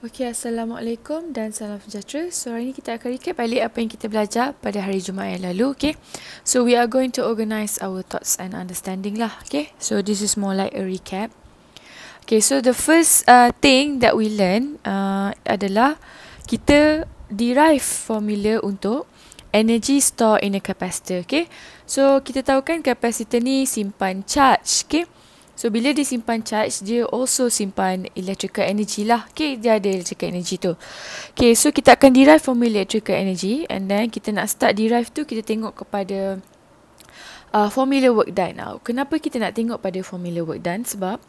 Okey, Assalamualaikum dan salam sejahtera. So, hari ini kita akan recap balik apa yang kita belajar pada hari Jumaat yang lalu, okey. So, we are going to organize our thoughts and understanding lah, okey. So, this is more like a recap. Okey, so the first uh, thing that we learn uh, adalah kita derive formula untuk energy store in a capacitor, okey. So, kita tahu kan kapasitor ni simpan charge, okey. So bila dia simpan charge, dia also simpan electrical energy lah. Okay, dia ada electrical energy tu. Okay, so kita akan derive formula electrical energy and then kita nak start derive tu kita tengok kepada uh, formula work done. Now, kenapa kita nak tengok pada formula work done? Sebab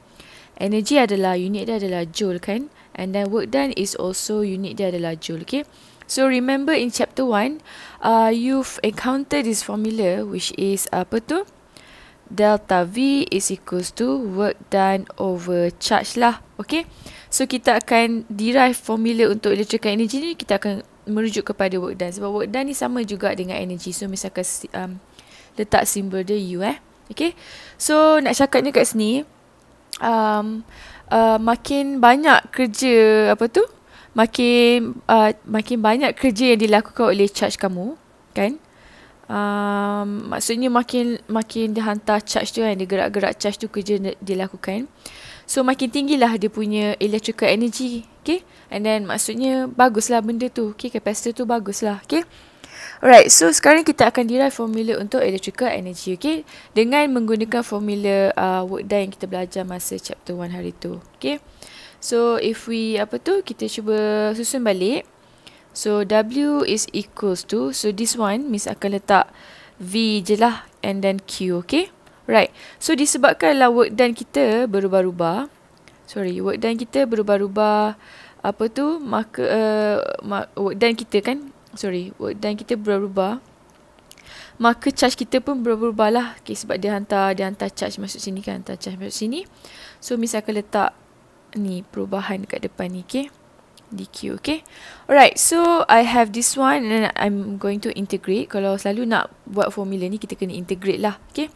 energy adalah unit dia adalah joule kan? And then work done is also unit dia adalah joule. Okay, so remember in chapter 1, uh, you've encountered this formula which is apa tu? delta V is equals to work done over charge lah. Okay. So, kita akan derive formula untuk electrical energy ni. Kita akan merujuk kepada work done. Sebab work done ni sama juga dengan energy. So, misalkan um, letak simbol dia U eh. Okay. So, nak cakapnya kat sini. Um, uh, makin banyak kerja apa tu. Makin uh, makin banyak kerja yang dilakukan oleh charge kamu. Kan. Kan um, maksudnya makin makin dia hantar charge tu kan dia gerak-gerak charge tu kerja dia lakukan so makin tinggilah dia punya electrical energy okay and then maksudnya baguslah benda tu okay capacitor tu baguslah okay Alright, so sekarang kita akan derive formula untuk electrical energy, okay? Dengan menggunakan formula uh, work done yang kita belajar masa chapter 1 hari tu, okay? So, if we, apa tu, kita cuba susun balik. So W is equals to so this one Miss akan letak V je lah and then Q okay. Right. So disebabkan lah work done kita berubah-ubah. Sorry, work done kita berubah-ubah apa tu? Maka uh, eh, mark, work done kita kan? Sorry, work done kita berubah-ubah. Maka charge kita pun berubah-ubah lah. Okay, sebab dia hantar dia hantar charge masuk sini kan? Hantar charge masuk sini. So misalkan letak ni perubahan dekat depan ni. Okay dq okay alright so i have this one and i'm going to integrate kalau selalu nak buat formula ni kita kena integrate lah okay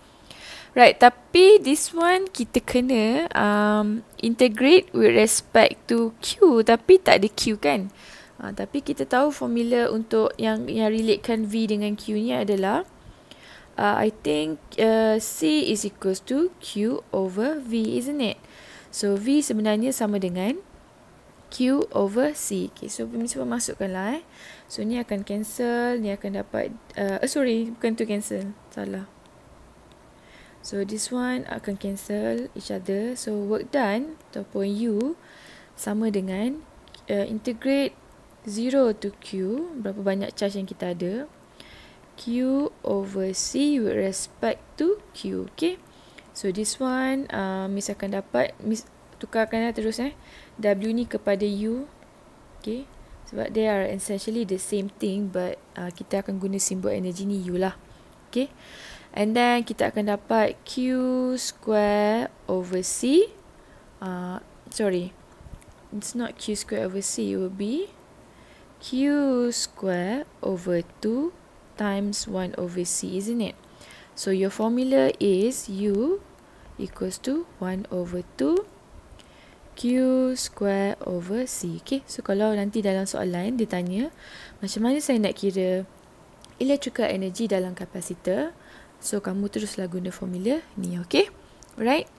right tapi this one kita kena um, integrate with respect to q tapi tak ada q kan uh, tapi kita tahu formula untuk yang yang relatekan v dengan q ni adalah uh, i think uh, c is equals to q over v isn't it so v sebenarnya sama dengan Q over C. Okay, so Bumi cuba lah. eh. So ni akan cancel, ni akan dapat uh, uh, sorry, bukan tu cancel. Salah. So this one akan cancel each other. So work done ataupun U sama dengan uh, integrate 0 to Q, berapa banyak charge yang kita ada. Q over C with respect to Q. Okay. So this one uh, Miss akan dapat mis tukarkanlah terus eh W ni kepada U okay sebab they are essentially the same thing but uh, kita akan guna simbol energy ni U lah okay and then kita akan dapat Q square over C uh, sorry it's not Q square over C it will be Q square over 2 times 1 over C isn't it so your formula is U equals to 1 over 2 square over C. Okay, so kalau nanti dalam soalan dia tanya macam mana saya nak kira electrical energy dalam kapasitor. So kamu teruslah guna formula ni, okay? Alright.